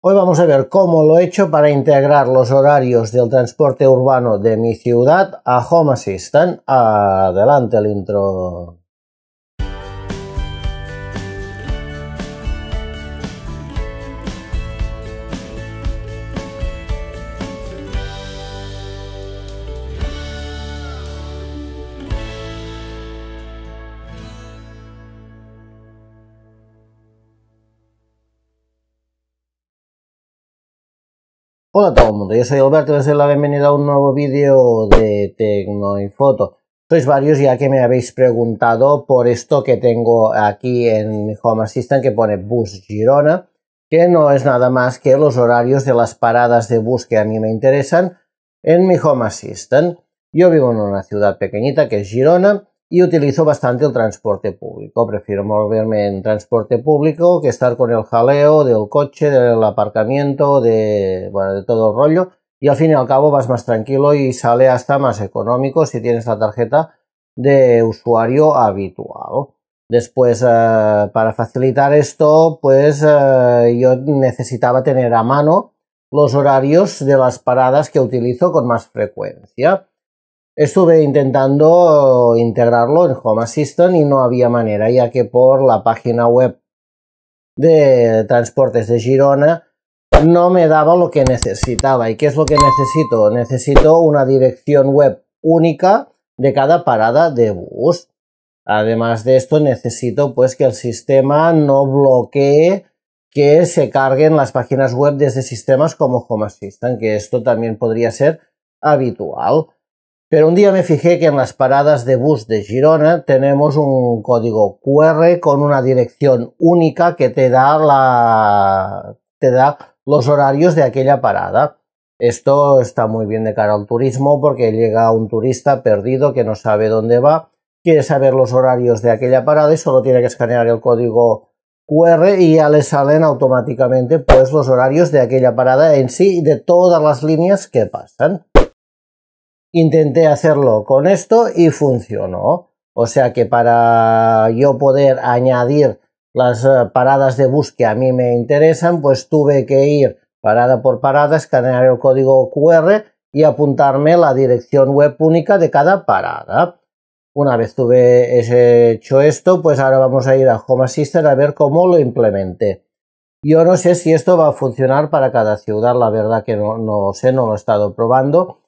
Hoy vamos a ver cómo lo he hecho para integrar los horarios del transporte urbano de mi ciudad a Home Assistant. Adelante el intro. Hola a todo el mundo, yo soy Alberto y doy la bienvenida a un nuevo vídeo de Foto. Sois varios ya que me habéis preguntado por esto que tengo aquí en mi Home Assistant que pone Bus Girona, que no es nada más que los horarios de las paradas de bus que a mí me interesan en mi Home Assistant. Yo vivo en una ciudad pequeñita que es Girona y utilizo bastante el transporte público. Prefiero moverme en transporte público que estar con el jaleo del coche, del aparcamiento, de, bueno, de todo el rollo. Y al fin y al cabo vas más tranquilo y sale hasta más económico si tienes la tarjeta de usuario habitual. Después, eh, para facilitar esto, pues eh, yo necesitaba tener a mano los horarios de las paradas que utilizo con más frecuencia. Estuve intentando integrarlo en Home Assistant y no había manera, ya que por la página web de Transportes de Girona no me daba lo que necesitaba. ¿Y qué es lo que necesito? Necesito una dirección web única de cada parada de bus. Además de esto, necesito pues que el sistema no bloquee que se carguen las páginas web desde sistemas como Home Assistant, que esto también podría ser habitual. Pero un día me fijé que en las paradas de bus de Girona tenemos un código QR con una dirección única que te da, te da los horarios de aquella parada. Esto está muy bien de cara al turismo porque llega un turista perdido que no sabe dónde va, quiere saber los horarios de aquella parada y solo tiene que escanear el código QR y ya le salen automáticamente pues los horarios de aquella parada en sí y de todas las líneas que pasan intenté hacerlo con esto y funcionó. O sea que para yo poder añadir las eh, paradas de bus que a mí me interesan, pues tuve que ir parada por parada, escanear el código QR y apuntarme la dirección web única de cada parada. Una vez tuve hecho esto, pues ahora vamos a ir a Home Assistant a ver cómo lo implementé. Yo no sé si esto va a funcionar para cada ciudad, la verdad que no, no sé, no lo he estado probando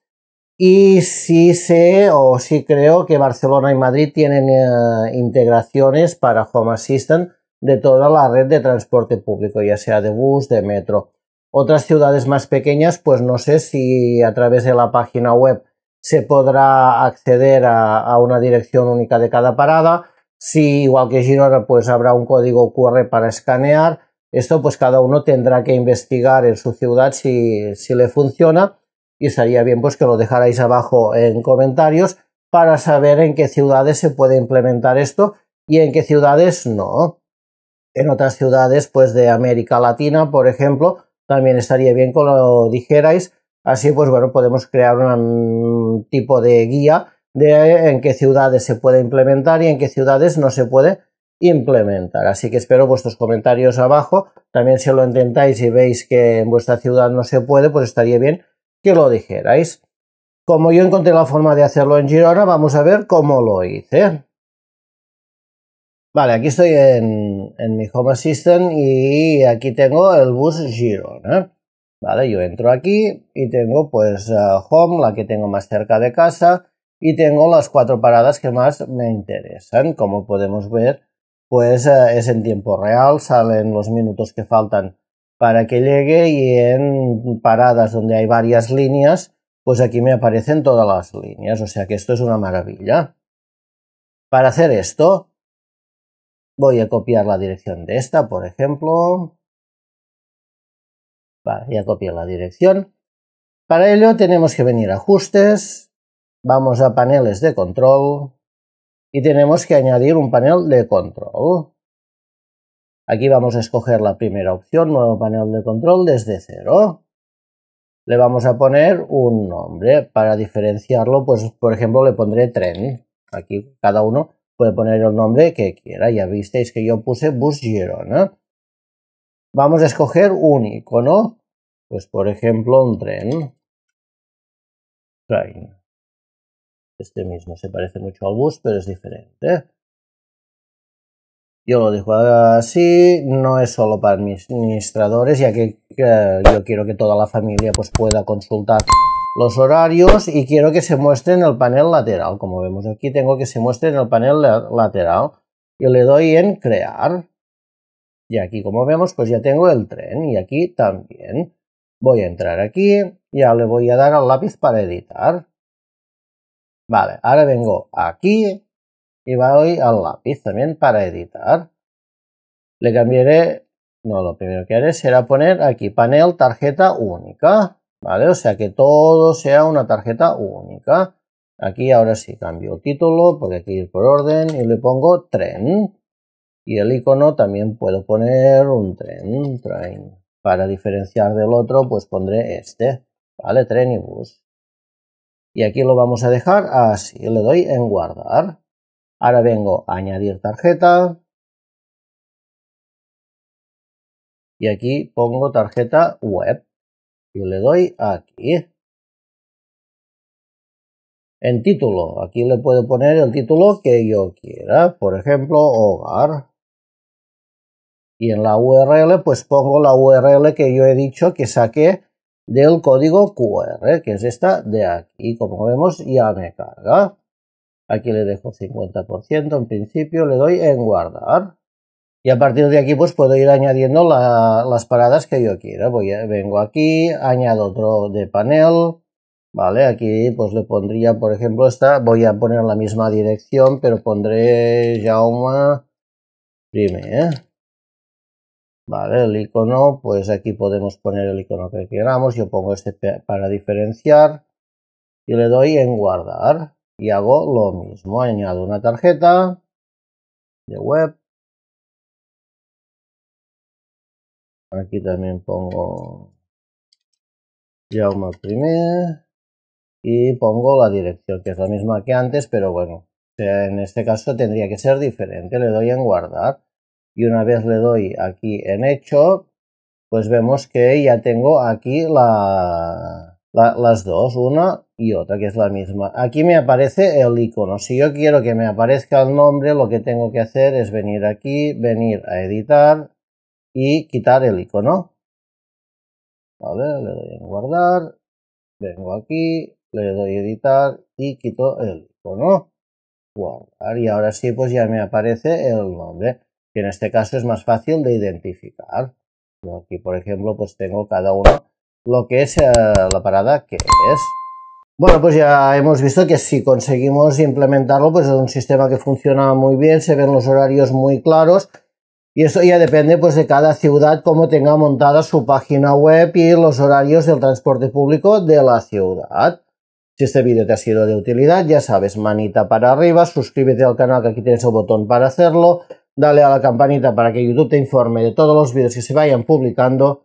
y sí sé o sí creo que Barcelona y Madrid tienen eh, integraciones para Home Assistant de toda la red de transporte público, ya sea de bus, de metro. Otras ciudades más pequeñas, pues no sé si a través de la página web se podrá acceder a, una dirección única de cada parada. Si igual que Girona, pues habrá un código QR para escanear. Esto pues cada uno tendrá que investigar en su ciudad si, si le funciona y estaría bien pues que lo dejarais abajo en comentarios para saber en qué ciudades se puede implementar esto y en qué ciudades no. En otras ciudades pues de América Latina, por ejemplo, también estaría bien que lo dijerais. Así pues bueno, podemos crear un mm, tipo de guía de en qué ciudades se puede implementar y en qué ciudades no se puede implementar. Así que espero vuestros comentarios abajo. También si lo intentáis y veis que en vuestra ciudad no se puede, pues estaría bien que lo dijerais. Como yo encontré la forma de hacerlo en Girona, vamos a ver cómo lo hice. Vale, aquí estoy en, mi Home Assistant y aquí tengo el bus Girona. Vale, yo entro aquí y tengo pues eh, Home, la que tengo más cerca de casa, y tengo las cuatro paradas que más me interesan. Como podemos ver, pues eh, es en tiempo real, salen los minutos que faltan para que llegue y en paradas donde hay varias líneas, pues aquí me aparecen todas las líneas, o sea que esto es una maravilla. Para hacer esto, voy a copiar la dirección de esta, por ejemplo. Vale, ya copié la dirección. Para ello tenemos que venir a ajustes, vamos a paneles de control y tenemos que añadir un panel de control. Aquí vamos a escoger la primera opción, nuevo panel de control desde cero. Le vamos a poner un nombre para diferenciarlo, pues por ejemplo le pondré tren. Aquí cada uno puede poner el nombre que quiera, ya visteis que yo puse bus Girona. Vamos a escoger un icono, pues por ejemplo un tren. Este mismo se parece mucho al bus, pero es diferente yo lo dejo así, ah, no es solo para administradores, ya que eh, yo quiero que toda la familia pues, pueda consultar los horarios y quiero que se muestre en el panel lateral. Como vemos aquí, tengo que se muestre en el panel lateral. Y le doy en crear. Y aquí, como vemos, pues ya tengo el tren y aquí también. Voy a entrar aquí, ya le voy a dar al lápiz para editar. Vale, ahora vengo aquí, y va al lápiz también para editar. Le cambiaré, no, lo primero que haré será poner aquí panel tarjeta única, ¿vale? O sea que todo sea una tarjeta única. Aquí ahora sí cambio título, porque aquí ir por orden y le pongo tren. Y el icono también puedo poner un tren, un tren. Para diferenciar del otro, pues pondré este, ¿vale? Tren y bus. Y aquí lo vamos a dejar así, le doy en guardar. Ahora vengo a añadir tarjeta. Y aquí pongo tarjeta web. Y le doy aquí. En título, aquí le puedo poner el título que yo quiera, por ejemplo, hogar. Y en la URL, pues pongo la URL que yo he dicho que saqué del código QR, que es esta de aquí. Como vemos, ya me carga. Aquí le dejo 50%, en principio le doy en guardar. Y a partir de aquí pues puedo ir añadiendo las paradas que yo quiera. vengo aquí, añado otro de panel, ¿vale? Aquí pues le pondría, por ejemplo, esta, voy a poner la misma dirección, pero pondré Jaume Prime, Vale, el icono, pues aquí podemos poner el icono que queramos, yo pongo este para diferenciar y le doy en guardar y hago lo mismo. Añado una tarjeta de web. Aquí también pongo Jaume primer y pongo la dirección, que es la misma que antes, pero bueno, en este caso tendría que ser diferente. Le doy en guardar y una vez le doy aquí en hecho, pues vemos que ya tengo aquí las dos, una y otra que es la misma. Aquí me aparece el icono. Si yo quiero que me aparezca el nombre, lo que tengo que hacer es venir aquí, venir a editar y quitar el icono. Vale, le doy en guardar, vengo aquí, le doy editar y quito el icono. Guardar y ahora sí pues ya me aparece el nombre, que en este caso es más fácil de identificar. aquí por ejemplo pues tengo cada uno lo que es eh, la parada que es. Bueno, pues ya hemos visto que si conseguimos implementarlo, pues es un sistema que funciona muy bien, se ven los horarios muy claros y eso ya depende pues de cada ciudad cómo tenga montada su página web y los horarios del transporte público de la ciudad. Si este vídeo te ha sido de utilidad, ya sabes, manita para arriba, suscríbete al canal que aquí tienes el botón para hacerlo, dale a la campanita para que YouTube te informe de todos los vídeos que se vayan publicando